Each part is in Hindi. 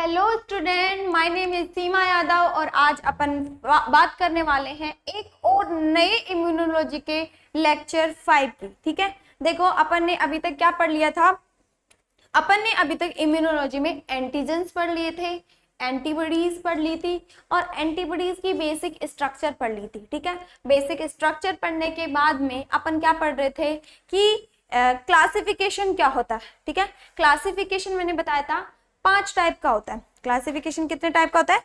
hello student my name is Seema Yadav और आज अपन बात करने वाले हैं एक और नए इम्यूनोलॉजी के लेक्चर फाइव की ठीक है देखो अपन ने अभी तक क्या पढ़ लिया था अपन ने अभी तक इम्यूनोलॉजी में एंटीजेंस पढ़ लिए थे एंटीबॉडीज पढ़ ली थी और एंटीबॉडीज की बेसिक स्ट्रक्चर पढ़ ली थी ठीक है बेसिक स्ट्रक्चर पढ़ने के बाद में अपन क्या पढ़ रहे थे कि क्लासिफिकेशन uh, क्या होता है ठीक है क्लासिफिकेशन मैंने बताया था पांच टाइप का होता है क्लासिफिकेशन कितने टाइप का होता है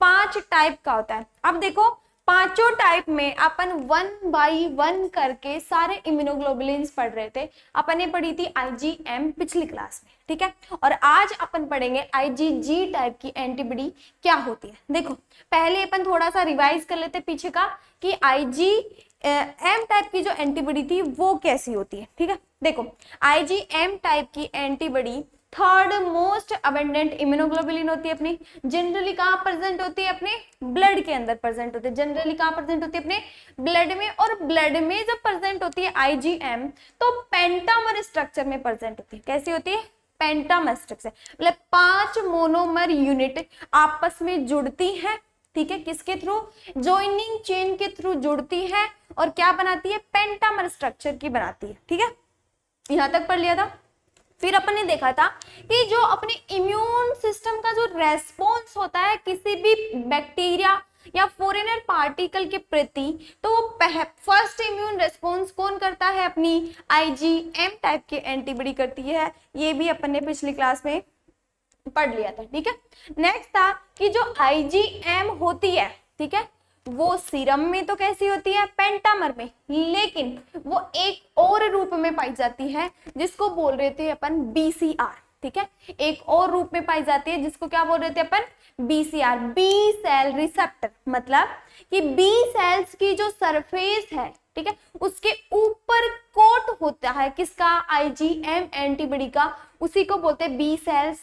पांच टाइप का होता है अब देखो पांचों टाइप में अपन वन बाई वन करके सारे इम्यूनोग्लोबुलिन पढ़ रहे थे अपन ने पढ़ी थी आईजीएम पिछली क्लास में ठीक है और आज अपन पढ़ेंगे आईजीजी टाइप की एंटीबॉडी क्या होती है देखो पहले अपन थोड़ा सा रिवाइज कर लेते पीछे का कि आईजी एम टाइप की जो एंटीबॉडी थी वो कैसी होती है ठीक है देखो आईजीएम टाइप की antibody third most abundant immunoglobulin होती है अपनी जनरली कहाँ प्रेजेंट होती है अपने ब्लड के अंदर प्रेजेंट होती है जनरली कहाँ प्रेजेंट होती है अपने ब्लड में और ब्लड में जब प्रेजेंट होती है आईजीएम तो पेंटामर स्ट्रक्चर में प्रेजेंट होती है कैसी होती है पेंटामर स्ट्रक्चर मतलब पांच मोनोमर यूनिट आपस में जुड़ती है ठीक है किसके थ्रू ज्वाइनिंग चेन के थ्रू जुड़ती है और क्या बनाती है पेंटामर स्ट्रक्चर की बनाती है ठीक है यहां तक पढ़ लिया था फिर अपन ने देखा था कि जो अपने इम्यून सिस्टम का जो रेस्पॉन्स होता है किसी भी बैक्टीरिया या फॉरेनर पार्टिकल के प्रति तो वो फर्स्ट इम्यून रेस्पॉन्स कौन करता है अपनी आईजीएम टाइप की एंटीबॉडी करती है ये भी अपन ने पिछली क्लास में पढ़ लिया था ठीक है नेक्स्ट था कि जो आईजीएम होती है ठीक है वो सीरम में तो कैसी होती है पेंटामर में लेकिन वो एक और रूप में पाई जाती है जिसको बोल रहे थे अपन बीसीआर ठीक है एक और रूप में पाई जाती है जिसको क्या बोल रहे थे अपन बीसीआर बी सेल रिसेप्टर मतलब कि बी सेल्स की जो सरफेस है ठीक है उसके ऊपर कोट होता है किसका आईजीएम एंटीबॉडी का उसी को बोलते हैं बी सेल्स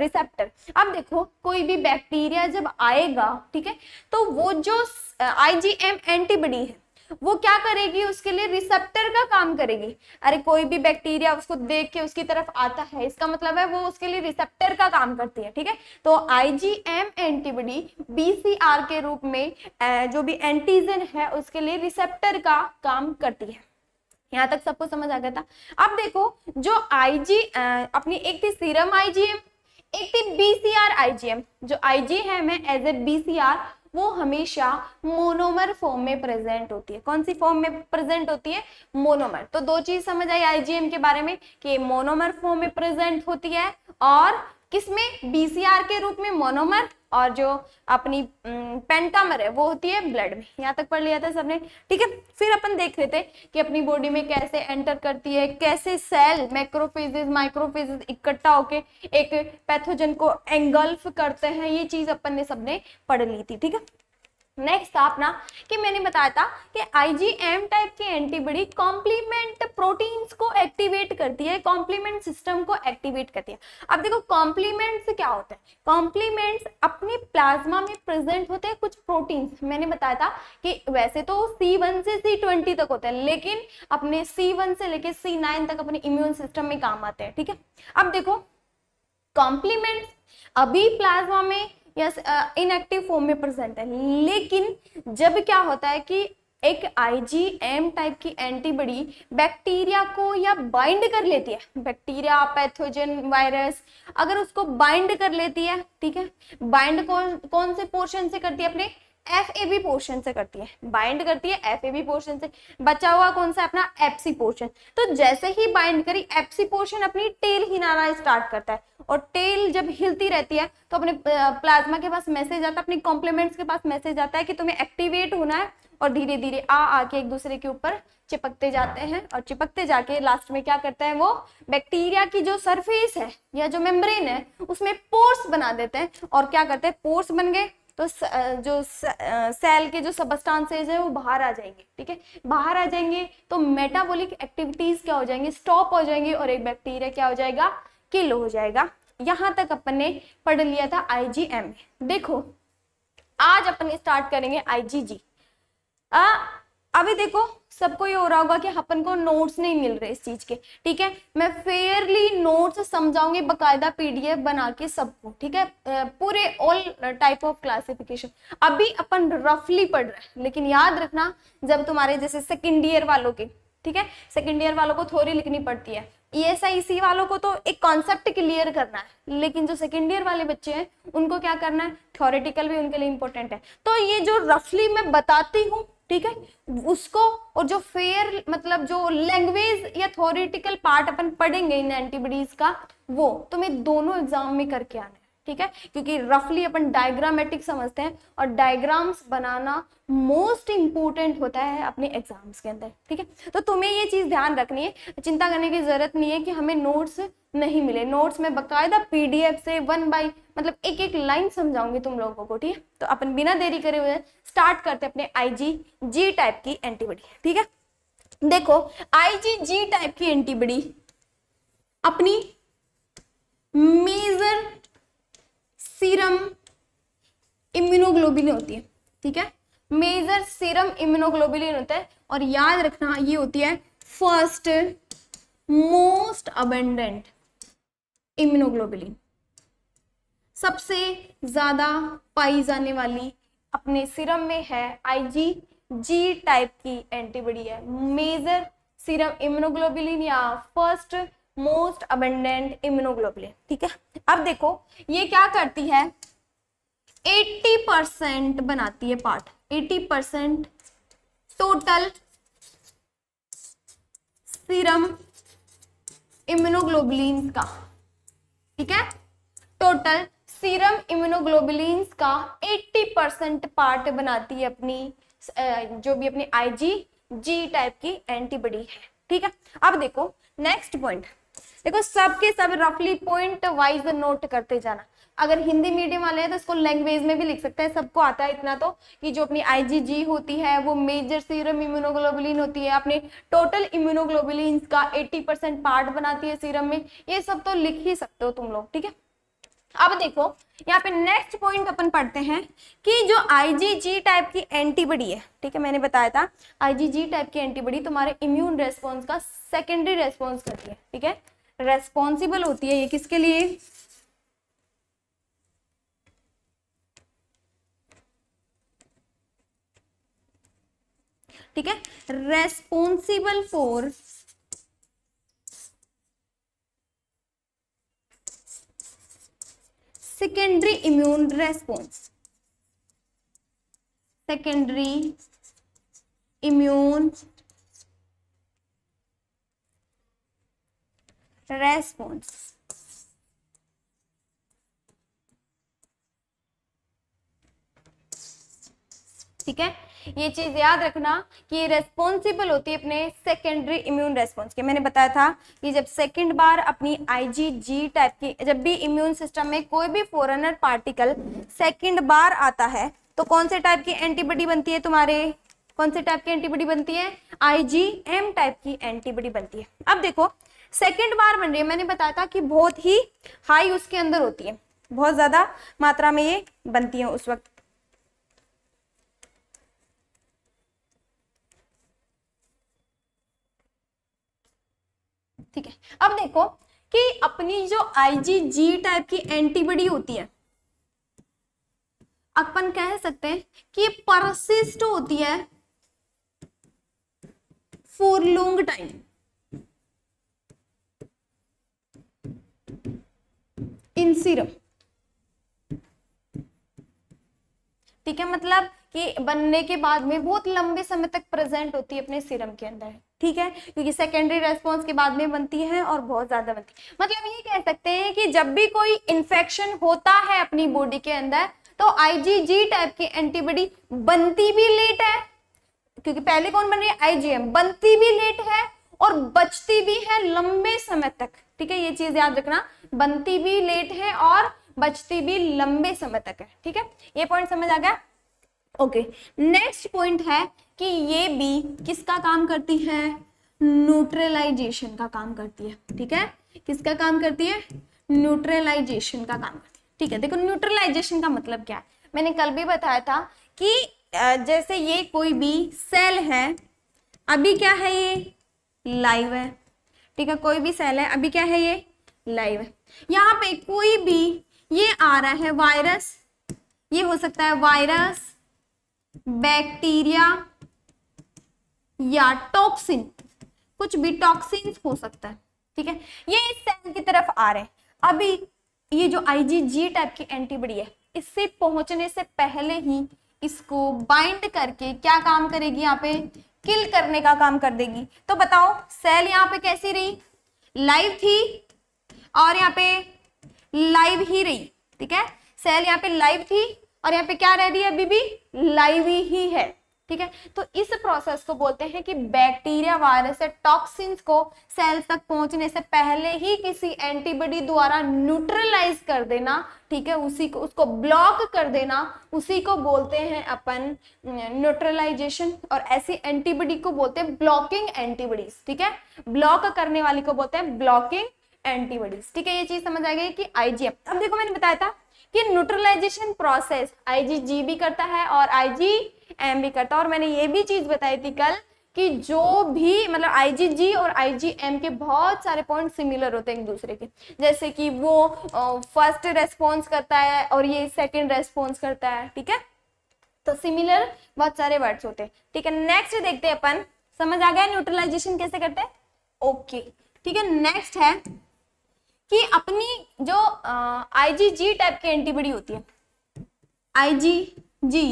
रिसेप्टर अब देखो कोई भी बैक्टीरिया जब आएगा ठीक है तो वो जो आईजीएम एंटीबॉडी है वो क्या करेगी उसके लिए रिसेप्टर का काम करेगी अरे कोई भी बैक्टीरिया उसको देख के उसकी तरफ आता है इसका मतलब है वो उसके लिए रिसेप्टर का काम करती है ठीक है तो आईजीएम एंटीबॉडी बीसीआर के रूप में जो भी एंटीजन है उसके लिए रिसेप्टर का काम करती है यहाँ तक सबको समझ आ गया था अब देखो जो आईजी अपनी एक थी सीरम आईजीएम एक थी बीसीआर आईजीएम जो आईजी है मैं एज ए बीसीआर वो हमेशा मोनोमर फॉर्म में प्रेजेंट होती है कौन सी फॉर्म में प्रेजेंट होती है मोनोमर तो दो चीज समझ आई आईजीएम के बारे में कि मोनोमर फॉर्म में प्रेजेंट होती है और किसमें बीसीआर के रूप में मोनोमर और जो अपनी पेंटामर है वो होती है ब्लड में यहाँ तक पढ़ लिया था सबने ठीक है फिर अपन देख लेते कि अपनी बॉडी में कैसे एंटर करती है कैसे सेल मैक्रोफेजेस माइक्रोफेजेस इकट्ठा होके एक पैथोजन को एंगल्फ करते हैं ये चीज अपन ने सबने पढ़ ली थी ठीक है नेक्स्ट था अपना कि मैंने बताया था कि आईजीएम टाइप की एंटीबॉडी कॉम्प्लीमेंट प्रोटीन्स को एक्टिवेट करती है कॉम्प्लीमेंट सिस्टम को एक्टिवेट करती है अब देखो कॉम्प्लीमेंट्स क्या होते हैं कॉम्प्लीमेंट्स अपने प्लाज्मा में प्रेजेंट होते हैं कुछ प्रोटीन्स मैंने बताया था कि वैसे तो सी वन से सी ट्वेंटी तक होते हैं लेकिन अपने सी वन से लेकर सी नाइन तक अपने इम्यून सिस्टम में काम आते हैं ठीक है अब देखो कॉम्प्लीमेंट्स अभी प्लाज्मा में या इनएक्टिव फॉर्म में प्रेजेंट है लेकिन जब क्या होता है कि एक आईजीएम टाइप की एंटीबॉडी बैक्टीरिया को या बाइंड कर लेती है बैक्टीरिया पैथोजन वायरस अगर उसको बाइंड कर लेती है ठीक है बाइंड कौन कौन से पोर्शन से करती है अपने एफ ए बी पोर्शन से करती है बाइंड करती है एफ ए बी पोर्शन से बचा हुआ कौन सा अपना एफ सी पोर्शन तो जैसे ही बाइंड करी एफ सी पोर्शन अपनी टेल हिलाना स्टार्ट करता है और टेल जब हिलती रहती है तो अपने प्लाज्मा के पास मैसेज आता है अपने कॉम्प्लीमेंट्स के पास मैसेज आता है कि तुम्हें एक्टिवेट होना है और धीरे धीरे आ आके एक दूसरे के ऊपर चिपकते जाते हैं और चिपकते जाके लास्ट में क्या करते हैं वो बैक्टीरिया की जो सरफेस है या जो मेम्ब्रेन है उसमें पोर्स बना देते हैं और क्या करते हैं पोर्स बन गए तो जो सेल के जो सबस्टांसेज है वो बाहर आ जाएंगे ठीक है बाहर आ जाएंगे तो मेटाबॉलिक एक्टिविटीज क्या हो जाएंगे स्टॉप हो जाएंगे और एक बैक्टीरिया क्या हो जाएगा किल हो जाएगा यहां तक अपन ने पढ़ लिया था आईजीएम देखो आज अपन स्टार्ट करेंगे आईजीजी अभी देखो सबको ये हो रहा होगा कि अपन को नोट्स नहीं मिल रहे इस चीज के ठीक है मैं फेयरली नोट्स समझाऊंगी बकायदा पीडीएफ बना के सबको ठीक है पूरे ऑल टाइप ऑफ क्लासिफिकेशन अभी अपन रफली पढ़ रहे हैं लेकिन याद रखना जब तुम्हारे जैसे सेकेंड ईयर वालों के ठीक है सेकेंड ईयर वालों को थोड़ी लिखनी पड़ती है ई e वालों को तो एक कॉन्सेप्ट क्लियर करना है लेकिन जो सेकेंड ईयर वाले बच्चे हैं उनको क्या करना है थ्योरेटिकल भी उनके लिए इंपॉर्टेंट है तो ये जो रफली मैं बताती हूँ ठीक है उसको और जो फेयर मतलब जो लैंग्वेज या थोरिटिकल पार्ट अपन पढ़ेंगे इन एंटीबॉडीज का वो तुम्हें तो दोनों एग्जाम में करके आना है ठीक है क्योंकि रफली अपन डायग्रामेटिक समझते हैं और डायग्राम्स बनाना मोस्ट इंपॉर्टेंट होता है अपने एग्जाम्स के अंदर ठीक है तो तुम्हें ये चीज़ ध्यान रखनी है चिंता करने की ज़रूरत नहीं है कि हमें नोट्स नहीं मिले नोट्स में बकायदा पीडीएफ से वन बाई मतलब एक एक लाइन समझाऊंगी तुम लोगों को ठीक है तो अपन बिना देरी करे हुए स्टार्ट करते हैं अपने जी टाइप की एंटीबॉडी ठीक है देखो आईजी जी टाइप की एंटीबॉडी अपनी मेजर सीरम इम्यूनोग्लोबिलिन होती है ठीक है मेजर सीरम इम्यूनोग्लोबिलिन होता है और याद रखना ये होती है फर्स्ट मोस्ट अबेंडेंट इम्यूनोग्लोबिलिन सबसे ज्यादा पाई जाने वाली अपने सिरम में है आई जी टाइप की एंटीबॉडी है मेजर सीरम इम्यूनोग्लोबुलिन या फर्स्ट मोस्ट अबेंडेंट इम्यूनोग्लोबुलिन ठीक है अब देखो ये क्या करती है 80 परसेंट बनाती है part 80 percent total serum immunoglobulin का ठीक है टोटल सीरम इम्यूनोग्लोबुलिन का 80 परसेंट पार्ट बनाती है अपनी जो भी अपनी आईजी जी टाइप की एंटीबॉडी है ठीक है अब देखो नेक्स्ट पॉइंट देखो सबके सब रफली पॉइंट वाइज नोट करते जाना अगर हिंदी मीडियम वाले हैं तो इसको लैंग्वेज में भी लिख सकते हैं सबको आता है इतना तो कि जो अपनी आईजीजी होती है वो मेजर सीरम इम्यूनोग्लोबुलिन होती है अपने टोटल इम्यूनोग्लोबुलिन का 80 परसेंट पार्ट बनाती है सीरम में ये सब तो लिख ही सकते हो तुम लोग ठीक है अब देखो यहाँ पे नेक्स्ट पॉइंट अपन पढ़ते हैं कि जो आईजीजी टाइप की एंटीबॉडी है ठीक है मैंने बताया था आईजीजी टाइप की एंटीबॉडी तुम्हारे इम्यून रेस्पॉन्स का सेकेंडरी रेस्पॉन्स करती है ठीक है रेस्पॉन्सिबल होती है ये किसके लिए ठीक है responsible for secondary immune response secondary immune response ठीक है ये चीज़ याद रखना कि ये रेस्पॉन्सिबल होती है अपने सेकेंडरी इम्यून रेस्पॉन्स के मैंने बताया था कि जब सेकेंड बार अपनी आईजीजी टाइप की जब भी इम्यून सिस्टम में कोई भी फॉरनर पार्टिकल सेकेंड बार आता है तो कौन से टाइप की एंटीबॉडी बनती है तुम्हारे कौन से टाइप की एंटीबॉडी बनती है आईजीएम टाइप की एंटीबॉडी बनती है अब देखो सेकेंड बार बन रही है मैंने बताया था कि बहुत ही हाई उसके अंदर होती है बहुत ज़्यादा मात्रा में ये बनती है उस वक्त ठीक है अब देखो कि अपनी जो आईजीजी टाइप की एंटीबॉडी होती है अपन कह सकते हैं कि परसिस्ट होती है for long time in serum ठीक है मतलब कि बनने के बाद में बहुत लंबे समय तक प्रेजेंट होती है अपने सीरम के अंदर ठीक है क्योंकि सेकेंडरी रेस्पॉन्स के बाद में बनती है और बहुत ज़्यादा बनती है मतलब ये कह सकते हैं कि जब भी कोई इन्फेक्शन होता है अपनी बॉडी के अंदर तो आईजीजी टाइप की एंटीबॉडी बनती भी लेट है क्योंकि पहले कौन बन रही है आईजीएम बनती भी लेट है और बचती भी है लंबे समय तक ठीक है ये चीज याद रखना बनती भी लेट है और बचती भी लंबे समय तक है ठीक है ये पॉइंट समझ आ गया ओके नेक्स्ट पॉइंट है कि ये बी किसका काम करती है न्यूट्रलाइजेशन का काम करती है ठीक है किसका काम करती है न्यूट्रलाइजेशन का काम करती है ठीक है देखो न्यूट्रलाइजेशन का मतलब क्या है मैंने कल भी बताया था कि जैसे ये कोई भी सेल है अभी क्या है ये लाइव है ठीक है कोई भी सेल है अभी क्या है ये लाइव है यहाँ पे कोई भी ये आ रहा है वायरस ये हो सकता है वायरस बैक्टीरिया या टॉक्सिन कुछ भी टॉक्सिन हो सकता है ठीक है ये इस सेल की तरफ आ रहे हैं अभी ये जो आईजीजी टाइप की एंटीबॉडी है इससे पहुंचने से पहले ही इसको बाइंड करके क्या काम करेगी यहाँ पे किल करने का काम कर देगी तो बताओ सेल यहाँ पे कैसी रही लाइव थी और यहाँ पे लाइव ही रही ठीक है सेल यहाँ पे लाइव थी और यहाँ पे क्या रह रही है अभी भी लाइवी ही है ठीक है तो इस प्रोसेस को बोलते हैं कि बैक्टीरिया वायरस या टॉक्सिन्स को सेल तक पहुंचने से पहले ही किसी एंटीबॉडी द्वारा न्यूट्रलाइज कर देना ठीक है उसी को उसको ब्लॉक कर देना उसी को बोलते हैं अपन न्यूट्रलाइजेशन और ऐसी एंटीबॉडी को बोलते हैं ब्लॉकिंग एंटीबॉडीज ठीक है ब्लॉक करने वाली को बोलते हैं ब्लॉकिंग एंटीबॉडीज ठीक है ये चीज समझ आ गई कि आईजीएम अब देखो मैंने बताया था कि न्यूट्रलाइजेशन प्रोसेस आईजीजी भी करता है और आईजीएम भी करता है और मैंने ये भी चीज़ बताई थी कल कि जो भी मतलब आईजीजी और आईजीएम के बहुत सारे पॉइंट सिमिलर होते हैं एक दूसरे के जैसे कि वो फर्स्ट रेस्पॉन्स करता है और ये सेकेंड रेस्पॉन्स करता है ठीक है तो सिमिलर बहुत सारे वर्ड्स होते हैं ठीक है नेक्स्ट देखते हैं अपन समझ आ गया न्यूट्रलाइजेशन कैसे करते हैं ओके ठीक है नेक्स्ट है कि अपनी जो आईजीजी टाइप की एंटीबॉडी होती है आईजीजी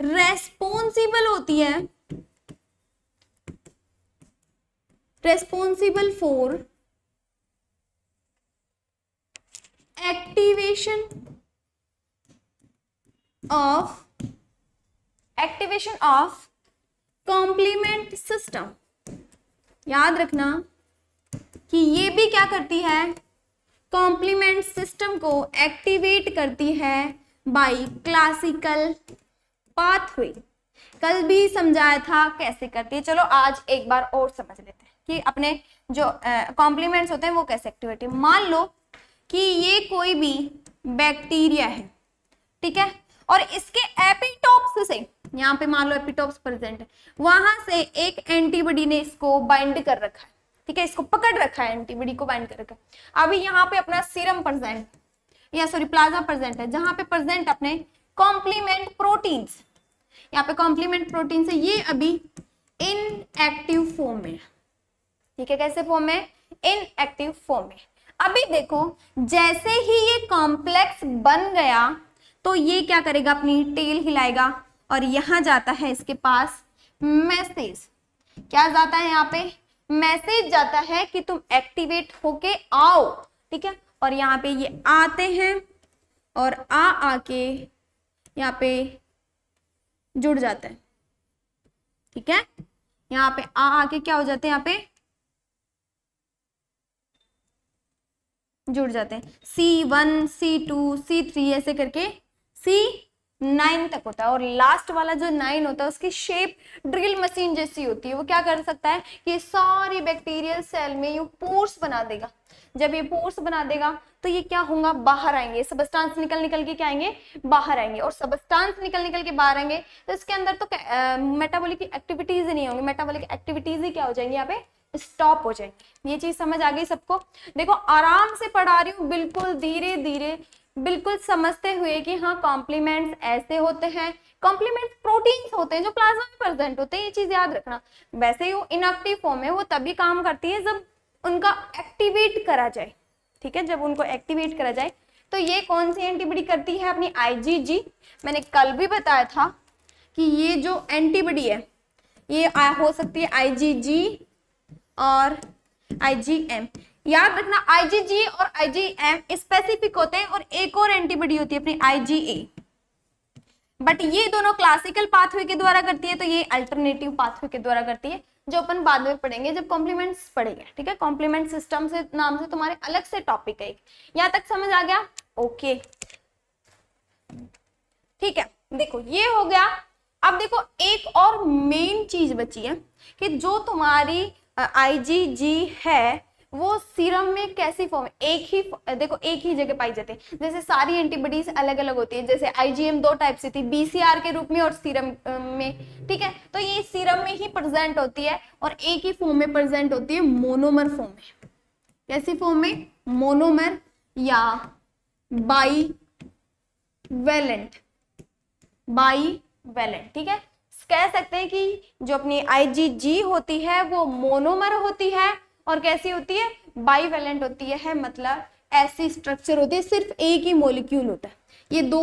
रेस्पॉन्सिबल होती है responsible for activation of activation of complement system याद रखना कि ये भी क्या करती है कॉम्प्लीमेंट सिस्टम को एक्टिवेट करती है बाई क्लासिकल पाथवे कल भी समझाया था कैसे करती है चलो आज एक बार और समझ लेते हैं कि अपने जो कॉम्प्लीमेंट्स होते हैं वो कैसे एक्टिवेट है मान लो कि ये कोई भी बैक्टीरिया है ठीक है और इसके एपिटॉप्स से यहाँ पे मान लो एपिटॉप्स प्रेजेंट है वहां से एक एंटीबॉडी ने इसको बाइंड कर रखा है ठीक है इसको पकड़ रखा है एंटीबॉडी को बाइंड कर रखा है अभी यहाँ पे अपना सीरम प्रेजेंट या सॉरी प्लाज्मा प्रेजेंट है जहां पे प्रेजेंट अपने कॉम्प्लीमेंट प्रोटीन्स यहाँ पे कॉम्प्लीमेंट प्रोटीन है ये अभी इनएक्टिव फॉर्म में ठीक है कैसे फॉर्म है इनएक्टिव फॉर्म में अभी देखो जैसे ही ये कॉम्प्लेक्स बन गया तो ये क्या करेगा अपनी टेल हिलाएगा और यहां जाता है इसके पास मैसेज क्या जाता है यहाँ पे मैसेज जाता है कि तुम एक्टिवेट होके आओ ठीक है और यहाँ पे ये आते हैं और आ आके यहाँ पे जुड़ जाता है ठीक है यहाँ पे आ आके क्या हो जाते हैं यहाँ पे जुड़ जाते हैं C one C two C three ऐसे करके सी नाइन तक होता है और लास्ट वाला जो नाइन होता है उसकी शेप ड्रिल मशीन जैसी होती है वो क्या कर सकता है कि सारी बैक्टीरियल सेल में यू पोर्स बना देगा जब ये पोर्स बना देगा तो ये क्या होगा बाहर आएंगे सबस्टांस निकल निकल के क्या आएंगे बाहर आएंगे और सबस्टांस निकल निकल के बाहर आएंगे तो इसके अंदर तो मेटाबोलिक एक्टिविटीज नहीं होंगी मेटाबोलिक एक्टिविटीज ही क्या हो जाएंगी यहाँ पे स्टॉप हो जाएगी ये चीज समझ आ गई सबको देखो आराम से पढ़ा रही हूँ बिल्कुल धीरे धीरे बिल्कुल समझते हुए कि हाँ कॉम्प्लीमेंट्स ऐसे होते हैं कॉम्प्लीमेंट्स प्रोटीन्स होते हैं जो प्लाज्मा में प्रेजेंट होते हैं ये चीज याद रखना वैसे ही वो इनएक्टिव फॉर्म है वो तभी काम करती है जब उनका एक्टिवेट करा जाए ठीक है जब उनको एक्टिवेट करा जाए तो ये कौन सी एंटीबॉडी करती है अपनी आईजीजी मैंने कल भी बताया था कि ये जो एंटीबॉडी है ये हो सकती है आईजीजी और आईजीएम याद रखना आईजीजी और आईजीएम स्पेसिफिक होते हैं और एक और एंटीबॉडी होती है अपनी आईजीए बट ये दोनों क्लासिकल पाथवे के द्वारा करती है तो ये अल्टरनेटिव पाथवे के द्वारा करती है जो अपन बाद में पढ़ेंगे जब कॉम्प्लीमेंट्स पढ़ेंगे ठीक है कॉम्प्लीमेंट सिस्टम से नाम से तुम्हारे अलग से टॉपिक है यहां तक समझ आ गया ओके ठीक है देखो ये हो गया अब देखो एक और मेन चीज बची है कि जो तुम्हारी आईजीजी है वो सीरम में कैसी फॉर्म एक ही देखो एक ही जगह पाई जाती है जैसे सारी एंटीबॉडीज अलग अलग होती है जैसे आईजीएम दो टाइप से थी बीसीआर के रूप में और सीरम में ठीक है तो ये सीरम में ही प्रेजेंट होती है और एक ही फॉर्म में प्रेजेंट होती है मोनोमर फॉर्म में कैसी फॉर्म में मोनोमर या बाई वेलेंट बाई वेलेंट ठीक है कह सकते हैं कि जो अपनी आईजीजी होती है वो मोनोमर होती है और कैसी होती है बाईवेलेंट होती है मतलब ऐसी स्ट्रक्चर होती है सिर्फ एक ही मोलिक्यूल होता है ये दो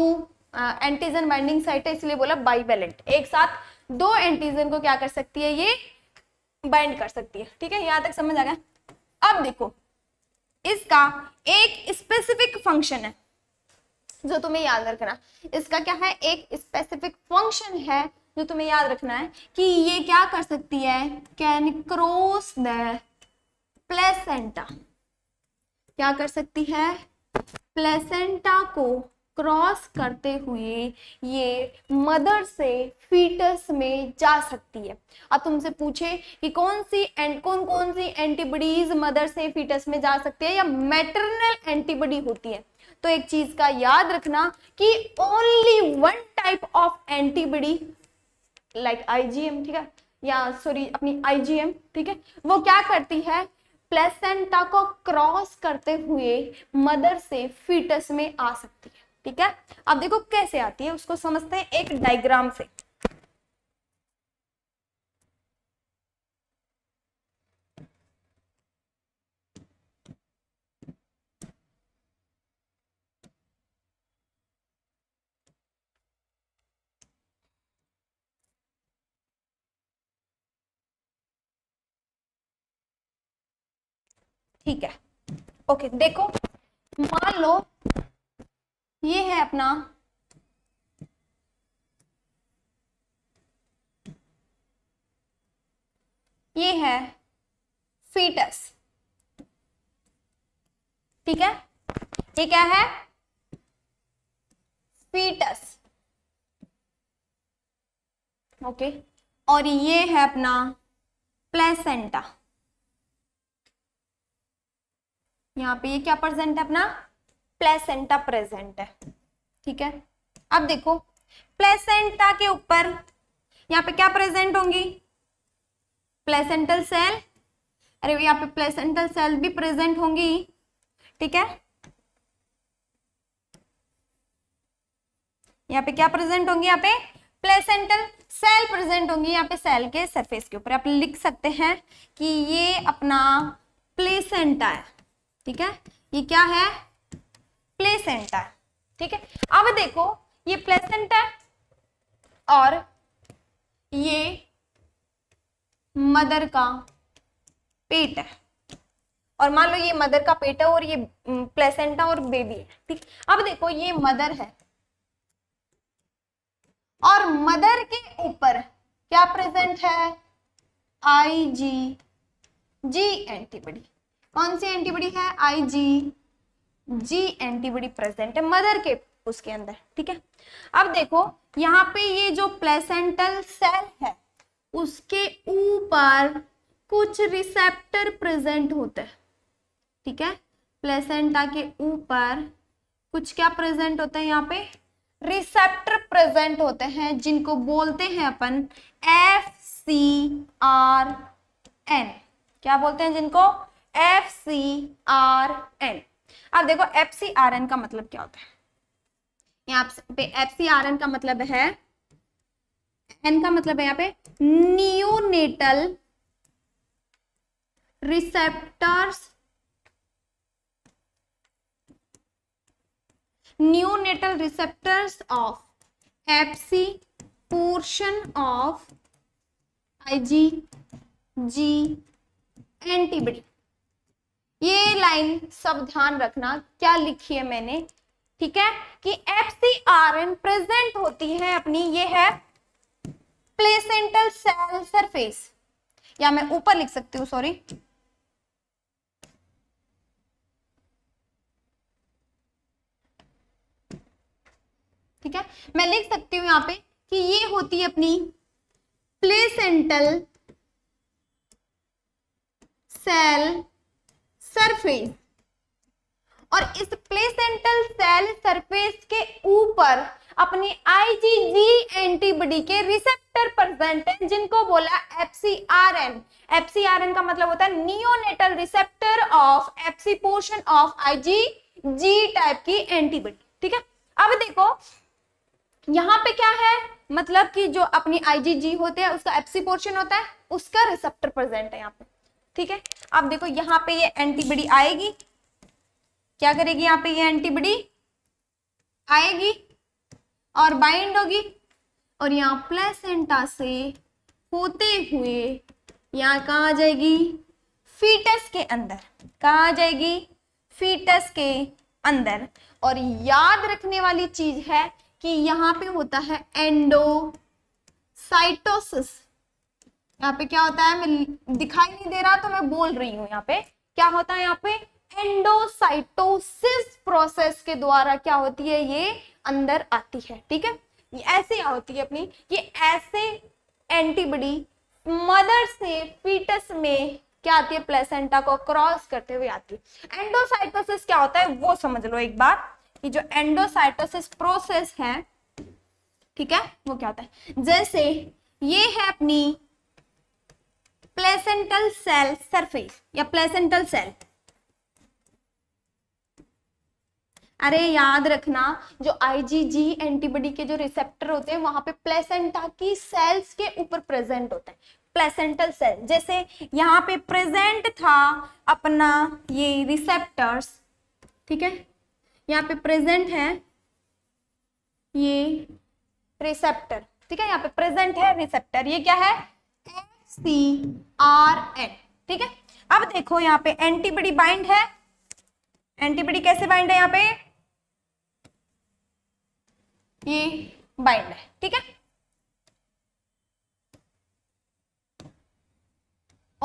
एंटीजन बाइंडिंग साइट है इसलिए बोला बाईवेलेंट एक साथ दो एंटीजन को क्या कर सकती है ये बाइंड कर सकती है ठीक है यहां तक समझ आ गया अब देखो इसका एक स्पेसिफिक फंक्शन है जो तुम्हें याद रखना इसका क्या है एक स्पेसिफिक फंक्शन है जो तुम्हें याद रखना है कि ये क्या कर सकती है कैन क्रॉस द प्लेसेंटा क्या कर सकती है प्लेसेंटा को क्रॉस करते हुए ये मदर से फीटस में जा सकती है अब तुमसे पूछे कि कौन सी एंड कौन कौन सी एंटीबॉडीज मदर से फीटस में जा सकती है या मैटरनल एंटीबॉडी होती है तो एक चीज का याद रखना कि only one type of antibody like IgM ठीक है या सॉरी अपनी आईजीएम ठीक है वो क्या करती है प्लेसेंटा को क्रॉस करते हुए मदर से फीटस में आ सकती है ठीक है अब देखो कैसे आती है उसको समझते हैं एक डायग्राम से ठीक है ओके देखो मान लो ये है अपना ये है फीटस ठीक है ये क्या है फीटस ओके और ये है अपना प्लेसेंटा यहाँ पे ये क्या प्रेजेंट है अपना प्लेसेंटा प्रेजेंट है ठीक है अब देखो प्लेसेंटा के ऊपर यहाँ पे क्या प्रेजेंट होंगी प्लेसेंटल सेल अरे यहाँ पे प्लेसेंटल सेल भी प्रेजेंट होंगी ठीक है यहाँ पे क्या प्रेजेंट होंगी यहाँ पे प्लेसेंटल सेल प्रेजेंट होंगी यहाँ पे सेल के सरफेस के ऊपर आप लिख सकते हैं कि ये अपना प्लेसेंटा है ठीक है ये क्या है प्लेसेंटा ठीक है अब देखो ये प्लेसेंटा और ये मदर का पेट है और मान लो ये मदर का पेट है और ये प्लेसेंटा और बेबी है ठीक अब देखो ये मदर है और मदर के ऊपर क्या प्रेजेंट है आई जी जी एंटीबॉडी कौन सी एंटीबॉडी है I G G antibody present है मदर के उसके अंदर ठीक है अब देखो यहाँ पे ये जो प्लेसेंटल सेल है उसके ऊपर कुछ रिसेप्टर प्रेजेंट होते हैं ठीक है प्लेसेंटा के ऊपर कुछ क्या प्रेजेंट होते हैं यहाँ पे रिसेप्टर प्रेजेंट होते हैं जिनको बोलते हैं अपन एफ सी आर एन क्या बोलते हैं जिनको एफ सी आर एन अब देखो एफ सी आर एन का मतलब क्या होता है यहाँ पे एफ सी आर एन का मतलब है एन का मतलब है यहाँ पे neonatal receptors receptors F C portion of I G G antibody ये लाइन सब ध्यान रखना क्या लिखी है मैंने ठीक है कि F C R N present होती है अपनी ये है प्लेसेंटल सेल सरफेस या मैं ऊपर लिख सकती हूँ सॉरी ठीक है मैं लिख सकती हूँ यहां पे कि ये होती है अपनी प्लेसेंटल सेल सरफेस और इस प्लेसेंटल सेल सरफेस के ऊपर अपनी आईजीजी एंटीबॉडी के रिसेप्टर प्रेजेंट हैं जिनको बोला एफसीआरएन एफसीआरएन का मतलब होता है neonatal receptor of Fc portion of IgG type की एंटीबॉडी ठीक है अब देखो यहां पे क्या है मतलब कि जो अपनी आईजीजी होते हैं उसका एफसी पोर्शन होता है उसका रिसेप्टर प्रेजेंट है यहाँ पे ठीक है अब देखो यहाँ पे ये एंटीबॉडी आएगी क्या करेगी यहाँ पे ये एंटीबॉडी आएगी और बाइंड होगी और यहाँ प्लेसेंटा से होते हुए यहाँ कहा आ जाएगी फीटस के अंदर कहा आ जाएगी फीटस के अंदर और याद रखने वाली चीज है कि यहाँ पे होता है एंडोसाइटोसिस यहाँ पे क्या होता है मैं दिखाई नहीं दे रहा तो मैं बोल रही हूँ यहाँ पे क्या होता है यहाँ पे एंडोसाइटोसिस प्रोसेस के द्वारा क्या होती है ये अंदर आती है ठीक है ऐसे होती है अपनी ये ऐसे एंटीबॉडी मदर से फीटस में क्या आती है प्लेसेंटा को क्रॉस करते हुए आती है एंडोसाइटोसिस क्या होता है वो समझ लो एक बार कि जो एंडोसाइटोसिस प्रोसेस है ठीक है वो क्या होता है जैसे ये है अपनी प्लेसेंटल सेल सरफेस या प्लेसेंटल सेल अरे याद रखना जो आईजीजी एंटीबॉडी के जो रिसेप्टर होते हैं वहां पे प्लेसेंटा की सेल्स के ऊपर प्रेजेंट होते हैं प्लेसेंटल सेल जैसे यहाँ पे प्रेजेंट था अपना ये रिसेप्टर्स ठीक है यहाँ पे प्रेजेंट है ये रिसेप्टर ठीक है यहाँ पे प्रेजेंट है रिसेप्टर ये क्या है सी आर एन ठीक है अब देखो यहाँ पे एंटीबॉडी बाइंड है एंटीबॉडी कैसे बाइंड है यहाँ पे ये बाइंड है ठीक है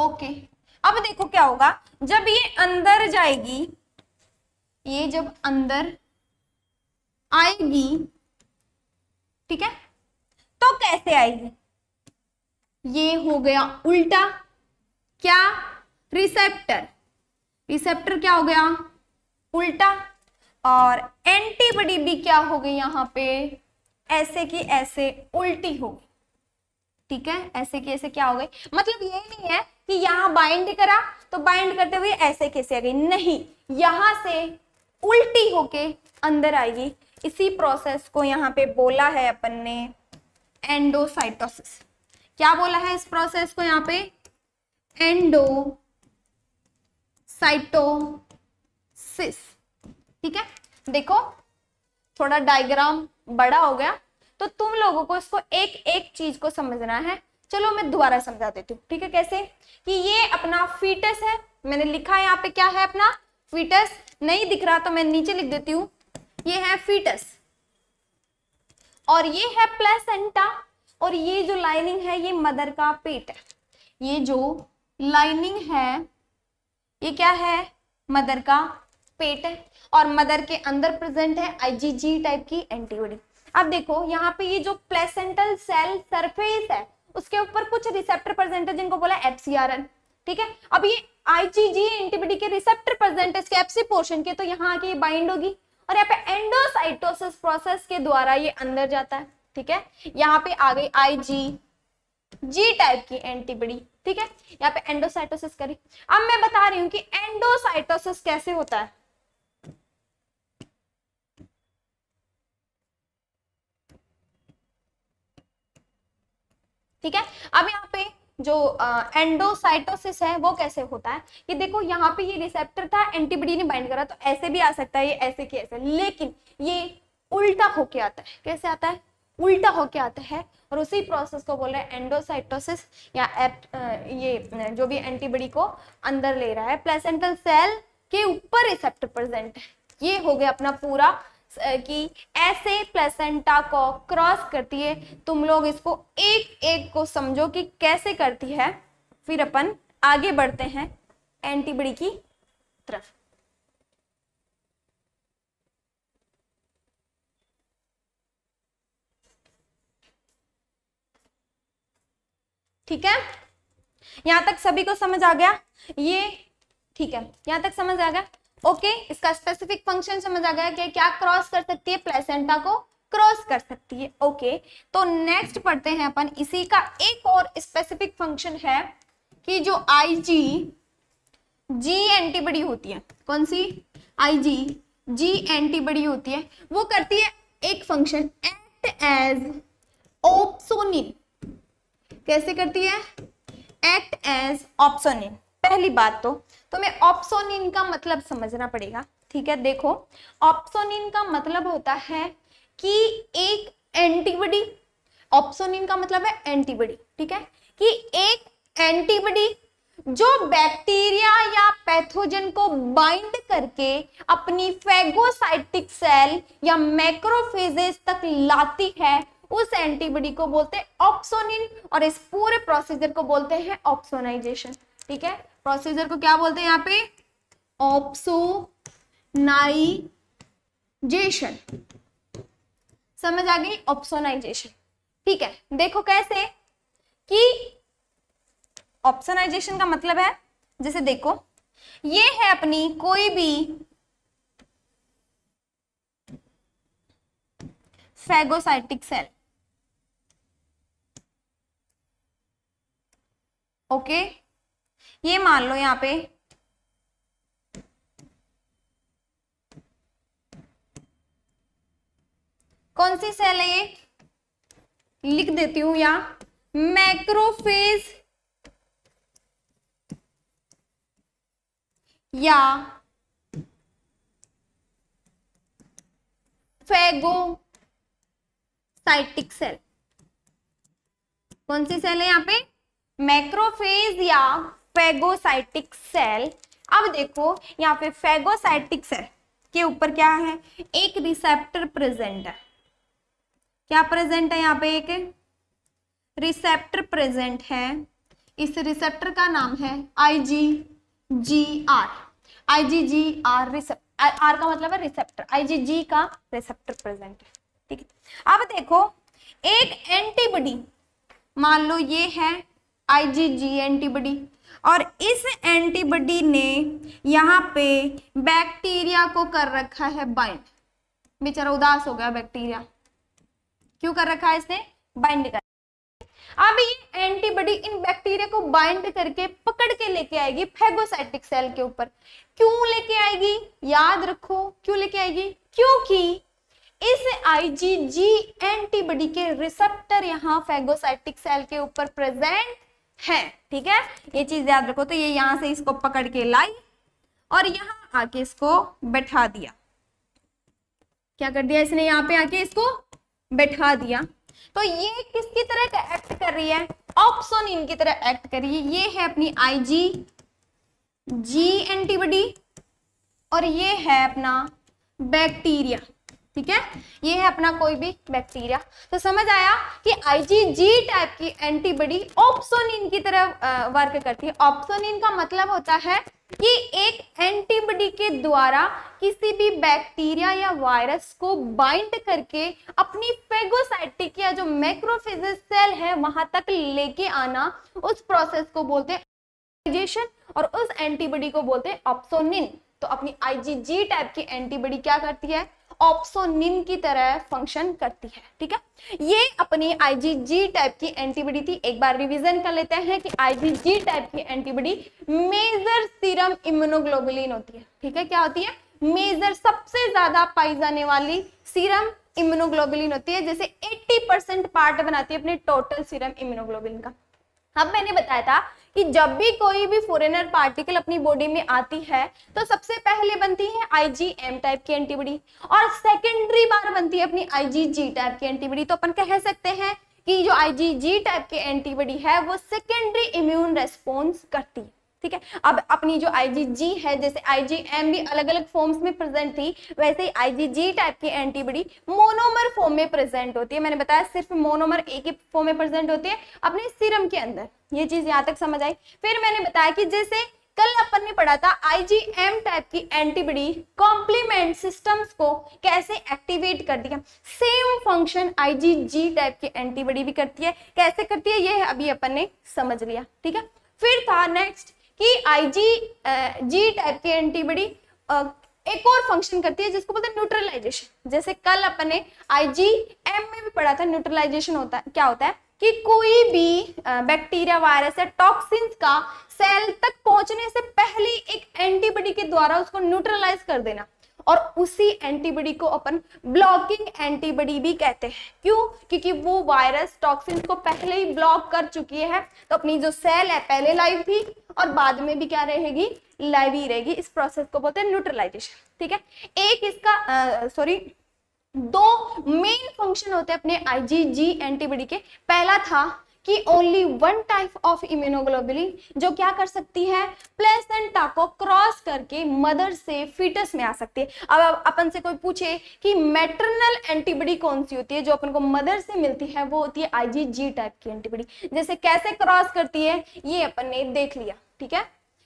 ओके अब देखो क्या होगा जब ये अंदर जाएगी ये जब अंदर आएगी ठीक है तो कैसे आएगी ये हो गया उल्टा क्या रिसेप्टर रिसेप्टर क्या हो गया उल्टा और एंटीबॉडी भी क्या हो गई यहां पे ऐसे की ऐसे उल्टी हो गई ठीक है ऐसे की ऐसे क्या हो गई मतलब ये नहीं है कि यहां बाइंड करा तो बाइंड करते हुए ऐसे कैसे आ गई नहीं यहां से उल्टी होके अंदर आएगी इसी प्रोसेस को यहां पे बोला है अपन ने एंडोसाइटोसिस क्या बोला है इस प्रोसेस को यहाँ पे एंडो साइटो ठीक है देखो थोड़ा डायग्राम बड़ा हो गया तो तुम लोगों को इसको एक एक चीज को समझना है चलो मैं दोबारा समझा देती हूँ ठीक है कैसे कि ये अपना फीटस है मैंने लिखा है यहाँ पे क्या है अपना फीटस नहीं दिख रहा तो मैं नीचे लिख देती हूँ ये है फीटस और ये है प्लेसेंटा और ये जो लाइनिंग है ये मदर का पेट है ये जो लाइनिंग है ये क्या है मदर का पेट है और मदर के अंदर प्रेजेंट है आईजीजी टाइप की एंटीबॉडी अब देखो यहाँ पे ये जो प्लेसेंटल सेल सरफेस है उसके ऊपर कुछ रिसेप्टर प्रेजेंट है जिनको बोला एफसीआरएन ठीक है अब ये आईजीजी एंटीबॉडी के रिसेप्टर प्रेजेंट है इसके एफसी पोर्शन के तो यहाँ आके ये बाइंड होगी और यहाँ पे एंडोसाइटोसिस प्रोसेस के द्वारा ये अंदर जाता है ठीक है यहाँ पे आ गई आई जी जी टाइप की एंटीबॉडी ठीक है यहाँ पे एंडोसाइटोसिस करी अब मैं बता रही हूं कि एंडोसाइटोसिस कैसे होता है ठीक है अब यहाँ पे जो एंडोसाइटोसिस है वो कैसे होता है ये देखो यहाँ पे ये रिसेप्टर था एंटीबॉडी ने बाइंड करा तो ऐसे भी आ सकता है ये ऐसे की ऐसे लेकिन ये उल्टा होके आता है कैसे आता है उल्टा होके आते हैं और उसी प्रोसेस को बोल रहे हैं एंडोसाइटोसिस या एप, ये जो भी एंटीबॉडी को अंदर ले रहा है प्लेसेंटल सेल के ऊपर रिसेप्टर प्रेजेंट है ये हो गया अपना पूरा कि ऐसे प्लेसेंटा को क्रॉस करती है तुम लोग इसको एक एक को समझो कि कैसे करती है फिर अपन आगे बढ़ते हैं एंटीबॉडी की तरफ ठीक है यहां तक सभी को समझ आ गया ये ठीक है यहां तक समझ आ गया ओके इसका स्पेसिफिक फंक्शन समझ आ गया कि क्या क्रॉस कर सकती है प्लेसेंटा को क्रॉस कर सकती है ओके तो नेक्स्ट पढ़ते हैं अपन इसी का एक और स्पेसिफिक फंक्शन है कि जो आईजी जी एंटीबॉडी होती है कौन सी आईजी जी एंटीबॉडी होती है वो करती है एक फंक्शन एक्ट एज ओप्सोनिन कैसे करती है एक्ट एज ऑप्सोनिन पहली बात तो तुम्हें तो ऑप्सोनिन का मतलब समझना पड़ेगा ठीक है देखो ऑप्सोनिन का मतलब होता है कि एक एंटीबॉडी ऑप्सोनिन का मतलब है एंटीबॉडी ठीक है कि एक एंटीबॉडी जो बैक्टीरिया या पैथोजन को बाइंड करके अपनी फेगोसाइटिक सेल या मैक्रोफेजेस तक लाती है उस एंटीबॉडी को बोलते हैं ऑक्सोनिन और इस पूरे प्रोसीजर को बोलते हैं ऑक्सोनाइजेशन ठीक है प्रोसीजर को क्या बोलते हैं यहाँ पे ऑप्सोनाइजेशन समझ आ गई ऑप्सोनाइजेशन ठीक है देखो कैसे कि ऑप्सोनाइजेशन का मतलब है जैसे देखो ये है अपनी कोई भी फैगोसाइटिक सेल ओके ये मान लो यहाँ पे कौन सी सेल है ये लिख देती हूं या मैक्रोफेज या फेगोसाइटिक सेल कौन सी सेल है यहाँ पे मैक्रोफेज या फेगोसाइटिक सेल अब देखो यहाँ पे फेगोसाइटिक सेल के ऊपर क्या है एक रिसेप्टर प्रेजेंट है क्या प्रेजेंट है यहाँ पे एक रिसेप्टर प्रेजेंट है इस रिसेप्टर का नाम है I G G R I G G R receptor R का मतलब है रिसेप्टर आई जी जी का रिसेप्टर प्रेजेंट है ठीक है अब देखो एक एंटीबॉडी मान लो ये है आईजीजी एंटीबॉडी और इस एंटीबॉडी ने यहाँ पे बैक्टीरिया को कर रखा है बाइंड बेचारा उदास हो गया बैक्टीरिया क्यों कर रखा है इसने बाइंड कर अब ये एंटीबॉडी इन बैक्टीरिया को बाइंड करके पकड़ के लेके आएगी फेगोसाइटिक सेल के ऊपर क्यों लेके आएगी याद रखो क्यों लेके आएगी क्योंकि इस आईजीजी एंटीबॉडी के रिसेप्टर यहां फेगोसाइटिक सेल के ऊपर प्रेजेंट है ठीक है ये चीज याद रखो तो ये यहां से इसको पकड़ के लाई और यहां आके इसको बैठा दिया क्या कर दिया इसने यहां पे आके इसको बैठा दिया तो ये किसकी तरह एक्ट कर रही है ऑप्शन इनकी तरह एक्ट कर रही है ये है अपनी आईजी जी एंटीबॉडी और ये है अपना बैक्टीरिया ठीक है ये है अपना कोई भी बैक्टीरिया तो समझ आया कि आईजीजी टाइप की एंटीबॉडी ऑप्सोनिन की तरह वर्क करती है ऑप्सोनिन का मतलब होता है कि एक एंटीबॉडी के द्वारा किसी भी बैक्टीरिया या वायरस को बाइंड करके अपनी फेगोसाइटिक या जो मैक्रोफेज सेल है वहां तक लेके आना उस प्रोसेस को बोलते हैं और उस एंटीबॉडी को बोलते हैं ऑप्सोनिन तो अपनी आईजीजी टाइप की एंटीबॉडी क्या करती है ऑप्सोनिन की तरह फंक्शन करती है ठीक है ये अपनी आईजीजी टाइप की एंटीबॉडी थी एक बार रिवीजन कर लेते हैं कि आईजीजी टाइप की एंटीबॉडी मेजर सीरम इम्यूनोग्लोबुलिन होती है ठीक है क्या होती है मेजर सबसे ज्यादा पाई जाने वाली सीरम इम्यूनोग्लोबुलिन होती है जैसे 80 परसेंट पार्ट बनाती है अपने टोटल सीरम इम्यूनोग्लोबुलिन का अब मैंने बताया था कि जब भी कोई भी फोरेनर पार्टिकल अपनी बॉडी में आती है तो सबसे पहले बनती है आईजीएम टाइप की एंटीबॉडी और सेकेंडरी बार बनती है अपनी आईजीजी टाइप की एंटीबॉडी तो अपन कह सकते हैं कि जो आईजीजी टाइप की एंटीबॉडी है वो सेकेंडरी इम्यून रेस्पॉन्स करती है ठीक है अब अपनी जो आईजीजी है जैसे आईजीएम भी अलग अलग फॉर्म्स में प्रेजेंट थी वैसे ही आईजीजी टाइप की एंटीबॉडी मोनोमर फॉर्म में प्रेजेंट होती है मैंने बताया सिर्फ मोनोमर एक ही फॉर्म में प्रेजेंट होती है अपने सीरम के अंदर ये चीज यहाँ तक समझ आई फिर मैंने बताया कि जैसे कल अपन ने पढ़ा था आईजीएम टाइप की एंटीबॉडी कॉम्प्लीमेंट सिस्टम्स को कैसे एक्टिवेट कर दिया सेम फंक्शन आईजीजी टाइप की एंटीबॉडी भी करती है कैसे करती है ये अभी अपन ने समझ लिया ठीक है फिर था नेक्स्ट कि आईजी जी टाइप की एंटीबॉडी एक और फंक्शन करती है जिसको बोलते हैं न्यूट्रलाइजेशन जैसे कल अपन ने आईजीएम में भी पढ़ा था न्यूट्रलाइजेशन होता है क्या होता है कि कोई भी बैक्टीरिया वायरस या टॉक्सिन का सेल तक पहुंचने से पहले एक एंटीबॉडी के द्वारा उसको न्यूट्रलाइज कर देना और उसी एंटीबॉडी को अपन ब्लॉकिंग एंटीबॉडी भी कहते हैं क्यों क्योंकि वो वायरस टॉक्सिन को पहले ही ब्लॉक कर चुकी है तो अपनी जो सेल है पहले लाइव थी और बाद में भी क्या रहेगी लाइव ही रहेगी इस प्रोसेस को बोलते हैं न्यूट्रलाइजेशन ठीक है एक इसका सॉरी दो मेन फंक्शन होते हैं अपने आईजीजी एंटीबॉडी के पहला था कि only one type of immunoglobulin जो क्या कर सकती है प्लेसेंटा को क्रॉस करके मदर से फीटस में आ सकती है अब अपन से कोई पूछे कि मेटरनल एंटीबॉडी कौन सी होती है जो अपन को मदर से मिलती है वो होती है आईजीजी टाइप की एंटीबॉडी जैसे कैसे क्रॉस करती है ये अपन ने देख लिया ठीक है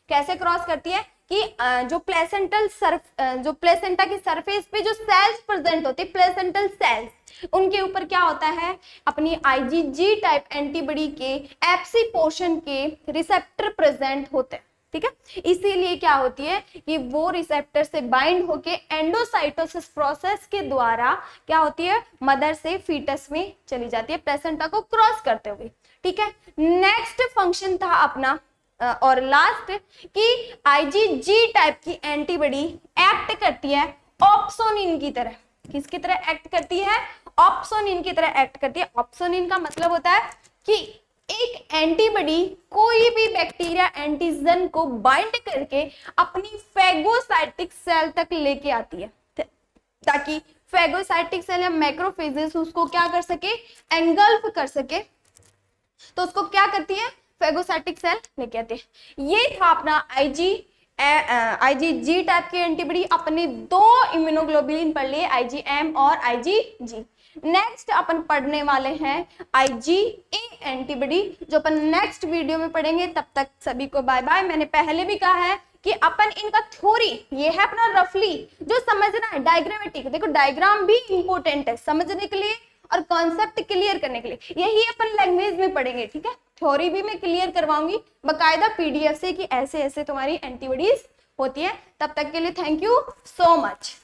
कैसे क्रॉस करती है कि जो प्लेसेंटल सर्फ जो प्लेसेंटा की सरफेस पे जो सेल्स प्रेजेंट होती है प्लेसेंटल सेल्स उनके ऊपर क्या होता है अपनी आईजीजी टाइप एंटीबॉडी के एप्सी पोर्शन के रिसेप्टर प्रेजेंट होते हैं ठीक है इसीलिए क्या होती है कि वो रिसेप्टर से बाइंड होके एंडोसाइटोसिस प्रोसेस के द्वारा क्या होती है मदर से फीटस में चली जाती है प्लेसेंटा को क्रॉस करते हुए ठीक है नेक्स्ट फंक्शन था अपना और लास्ट की आईजीजी टाइप की एंटीबॉडी एक्ट करती है ऑप्सोनिन की तरह किसकी तरह एक्ट करती है ऑप्सोनिन की तरह एक्ट करती है ऑप्सोनिन का मतलब होता है कि एक एंटीबॉडी कोई भी बैक्टीरिया एंटीजन को बाइंड करके अपनी फेगोसाइटिक सेल तक लेके आती है ताकि फेगोसाइटिक सेल या मैक्रोफेजेस उसको क्या कर सके एंगल्फ कर सके तो उसको क्या करती है फेगोसाइटिक सेल नहीं कहते ये था अपना आईजी आईजी जी टाइप की एंटीबॉडी अपने दो इम्यूनोग्लोबुलिन पढ़ लिए एम और जी नेक्स्ट अपन पढ़ने वाले हैं ए एंटीबॉडी जो अपन नेक्स्ट वीडियो में पढ़ेंगे तब तक सभी को बाय बाय मैंने पहले भी कहा है कि अपन इनका थ्योरी ये है अपना रफली जो समझना है डायग्रामेटिक देखो डायग्राम भी इंपॉर्टेंट है समझने के लिए और कॉन्सेप्ट क्लियर करने के लिए यही अपन लैंग्वेज में पढ़ेंगे ठीक है थ्योरी भी मैं क्लियर करवाऊंगी बकायदा पीडीएफ से कि ऐसे ऐसे तुम्हारी एंटीबॉडीज होती है तब तक के लिए थैंक यू सो मच